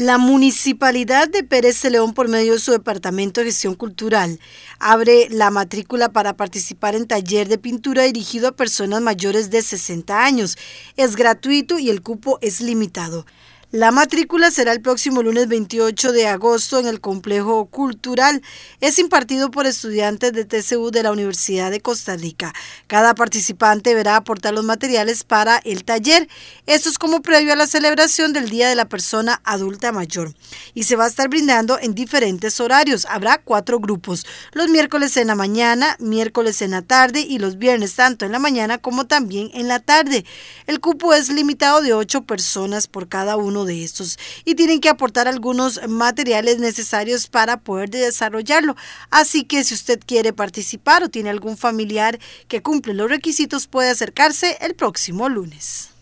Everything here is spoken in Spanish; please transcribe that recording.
La Municipalidad de Pérez de León, por medio de su Departamento de Gestión Cultural, abre la matrícula para participar en taller de pintura dirigido a personas mayores de 60 años. Es gratuito y el cupo es limitado. La matrícula será el próximo lunes 28 de agosto en el Complejo Cultural. Es impartido por estudiantes de TCU de la Universidad de Costa Rica. Cada participante verá aportar los materiales para el taller. Esto es como previo a la celebración del Día de la Persona Adulta Mayor. Y se va a estar brindando en diferentes horarios. Habrá cuatro grupos. Los miércoles en la mañana, miércoles en la tarde y los viernes tanto en la mañana como también en la tarde. El cupo es limitado de ocho personas por cada uno de estos y tienen que aportar algunos materiales necesarios para poder desarrollarlo. Así que si usted quiere participar o tiene algún familiar que cumple los requisitos, puede acercarse el próximo lunes.